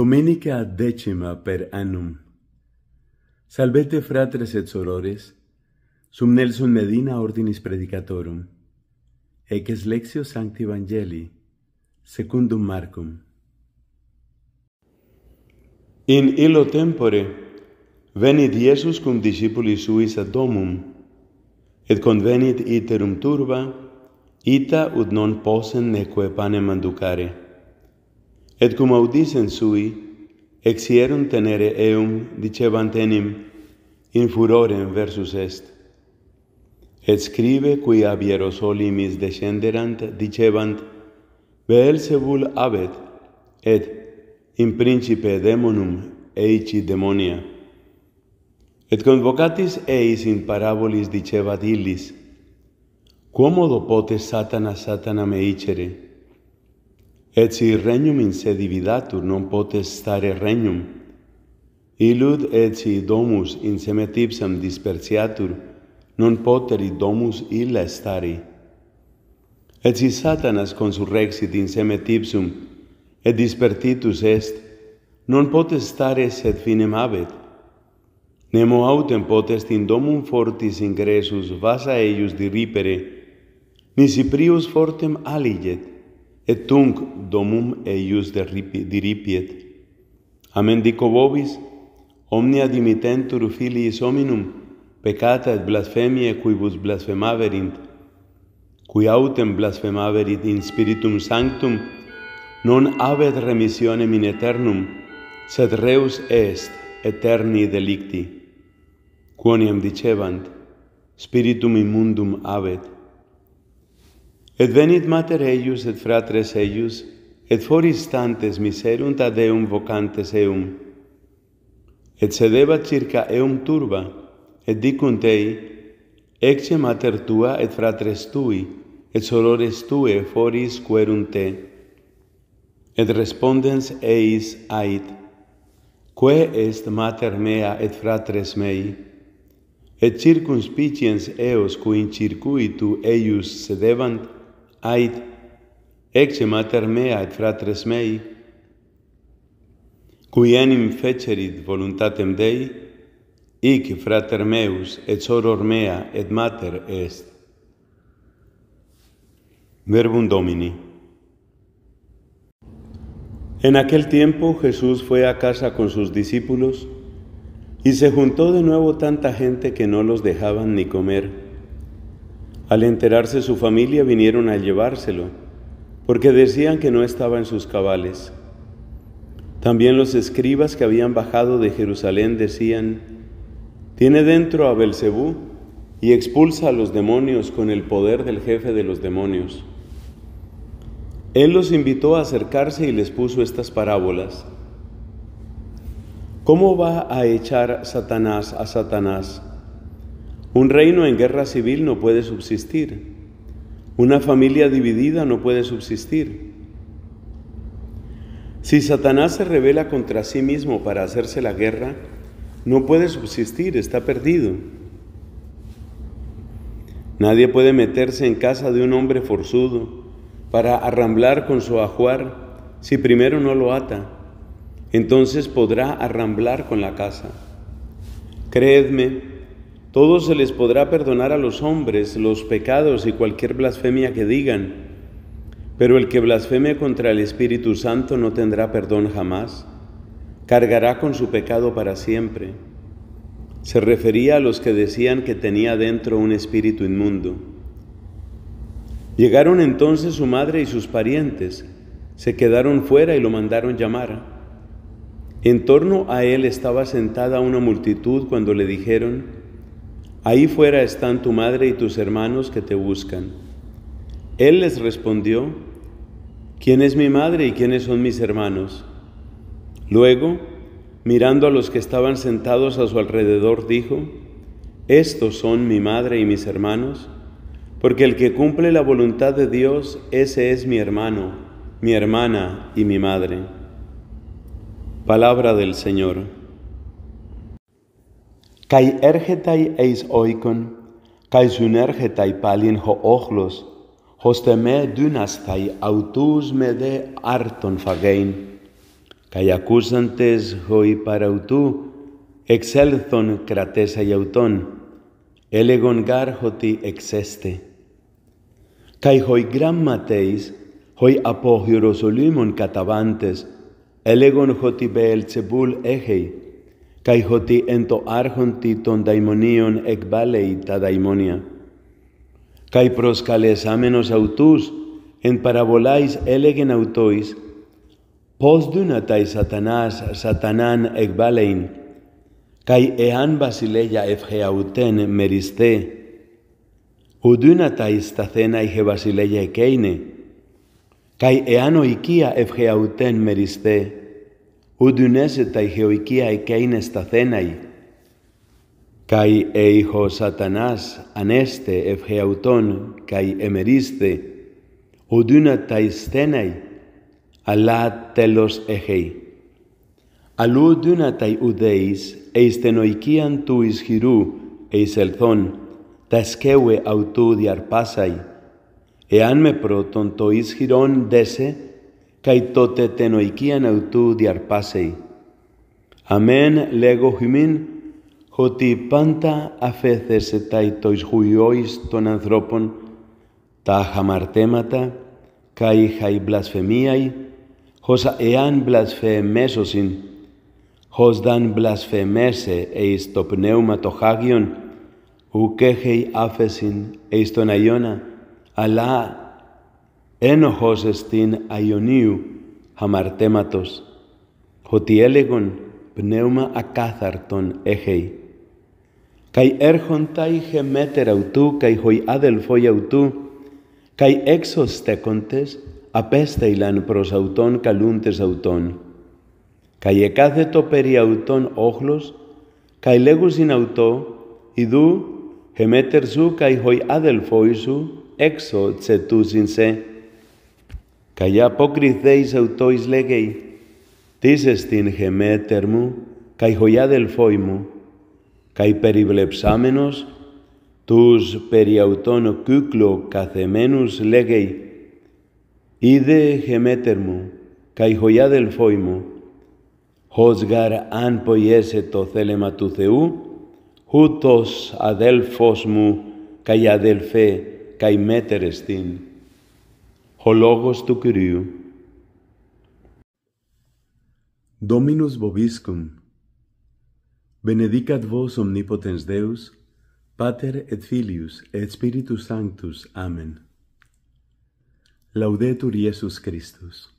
Domenica decima per annum. Salvete fratres et sorores, sum Nelson Medina ordinis predicatorum, ec es lexio sancti evangelii, secundum Marcum. In illo tempore, venit Iesus cum discipulis suis ad domum, et convenit iterum turba, ita ut non posen neque panem manducare. Et cum audisem sui, exierum tenere eum, dicebant enim, in furorem versus est. Et scribe, cui ab Ierosolimis descenderant, dicebant, Beelzebul abet, et in principe demonum eici demonia. Et convocatis eis in parabolis dicebat illis, Quomodo potes satana satanam eicere? Et si regnum in se dividatur non potes stare regnum. Illud et si domus in semetipsam dispersiatur non poteri domus illa stare. Et si satanas consurrexit in semetipsum, et dispertitus est, non potes stare sed finem habet. Nemo autem potest in domum fortis ingressus vasa eius diripere, nisi prius fortem aliget. Et tunc domum eius diripiet, Amen dico vobis, omnia dimittentur filiis hominum, peccata et blasfemie quibus blasfemaverint, cui autem blasfemaverit in spiritum sanctum, non abet remissionem in eternum, sed reus est eterni delicti. Quoniam dicebant, spiritum immundum abet, Et venit mater eius et fratres eius, et foris tantes miserunt ad eum vocantes eum. Et sedebat circa eum turba, et dicunt ei, ecce mater tua et fratres tui, et sorores tue foris querunt te. Et respondens eis ait, Quae est mater mea et fratres mei? Et circunspiciens eos cui in circuitu eius sedebant, Ait exe mater mea et fratres mei, cui enim fecerit voluntatem Dei, hic frater meus et soror mea et mater est. Verbum Domini. En aquel tiempo Jesús fue a casa con sus discípulos y se juntó de nuevo tanta gente que no los dejaban ni comer. Al enterarse su familia vinieron a llevárselo, porque decían que no estaba en sus cabales. También los escribas que habían bajado de Jerusalén decían, tiene dentro a Belcebú y expulsa a los demonios con el poder del jefe de los demonios. Él los invitó a acercarse y les puso estas parábolas. ¿Cómo va a echar Satanás a Satanás? Un reino en guerra civil no puede subsistir. Una familia dividida no puede subsistir. Si Satanás se revela contra sí mismo para hacerse la guerra, no puede subsistir, está perdido. Nadie puede meterse en casa de un hombre forzudo para arramblar con su ajuar si primero no lo ata. Entonces podrá arramblar con la casa. Creedme, todo se les podrá perdonar a los hombres los pecados y cualquier blasfemia que digan, pero el que blasfeme contra el Espíritu Santo no tendrá perdón jamás, cargará con su pecado para siempre. Se refería a los que decían que tenía dentro un espíritu inmundo. Llegaron entonces su madre y sus parientes, se quedaron fuera y lo mandaron llamar. En torno a él estaba sentada una multitud cuando le dijeron, Ahí fuera están tu madre y tus hermanos que te buscan. Él les respondió, ¿quién es mi madre y quiénes son mis hermanos? Luego, mirando a los que estaban sentados a su alrededor, dijo, estos son mi madre y mis hermanos, porque el que cumple la voluntad de Dios, ese es mi hermano, mi hermana y mi madre. Palabra del Señor. Καί έρχεται εις οίκον, καί συνέρχεται πάλιν χω όχλος, μέ δύνασται αυτούς με δύνασθαι αυτούς με δε άρτον φαγέιν. Καί ακούσαντες χωί παραουτού, εξέλθον κρατές ελέγων έλεγον γάρχοτι εξέστε. Καί χωί γραμματέις, χωί από Ιεροσολύμων καταβάντες, έλεγον χωτι Βεελτσεβούλ έχει, καί ότι εν το άρχοντι των δαιμονίων εκβάλει τα δαιμόνια, Καί προσκαλεσάμενος αυτούς, εν παραβολάεις έλεγεν αυτοίς, πώς δύνατα σατανάς σατανάν εκβάλειν, καί εάν βασιλέγια ευχεαουτέν μεριστέ, ουδύνατα εις τα θένα είχε βασιλέγια ἐκέινε, καί εάν οικία ευχεαουτέν μεριστέ, ούντουν τα ηχεοικία και είναι σταθέναη. Καί εϊχο σατανάς ανέστε ευχεαυτόν καί εμερίστε, ουδύνα τα ισθέναη, αλλά τέλος εχεί. Αλλού δύνα τα ουδέης, τενοικίαν ε του ισχυρού, ε ελθόν, τα σκέουε αυτού διαρπάσαι. Εάν με πρώτον το ισχυρόν δέσε, και τότε την οικίαν αυτού διαρπάσαι. Αμήν, διαρπάσει. Αμεν αφέθεσαι τάιτος hymin, ότι πάντα αφέθεσε τα το δάν μπλασφεμέσε των ανθρώπων, τα χαμαρτέματα, καί χαί βλασφημίαι, χως εάν μπλασφαιμέσωσιν, χως δαν μπλασφαιμέσε εις το πνεύμα το χάγιον, ουκ άφεσιν εις τον Αιώνα, αλλά ένοχος εστίν αιωνίου αμαρτέματος, ότι έλεγον πνεύμα ακάθαρτον έχει. Καί έρχοντα είχε μέτερα ουτού, καί χοι αδελφόι αὐτοῦ, καί έξω στέκοντες, απέσταιλαν προς αυτόν καλούντες αυτόν. Καί εκάθετο περί αυτόν όχλος, καί λέγουσιν αυτό, ιδού, χεμέτερ σου καί χοι αδελφόι σου, έξω τσετούσιν σε, εις αυτο εις λέγει, «Τις εστίν χεμέτερ μου, καί χωιά δελφόη μου, καί περιβλεψάμενος, τους περί αυτόν κύκλο καθεμένους λέγει, «Είδε χεμέτερ μου, καί χωιά δελφόη μου, χωσγαρ αν ποιέσε το θέλεμα του Θεού, ούτως αδέλφος μου, καί αδελφέ, καί μέτερ εστίν». ο λόγος του Κυρίου. Dominus Vobiscum, benedicat Vos omnipotens Deus, Pater et Filius et Spiritus Sanctus. Amen. Laudetur Iesus Christus.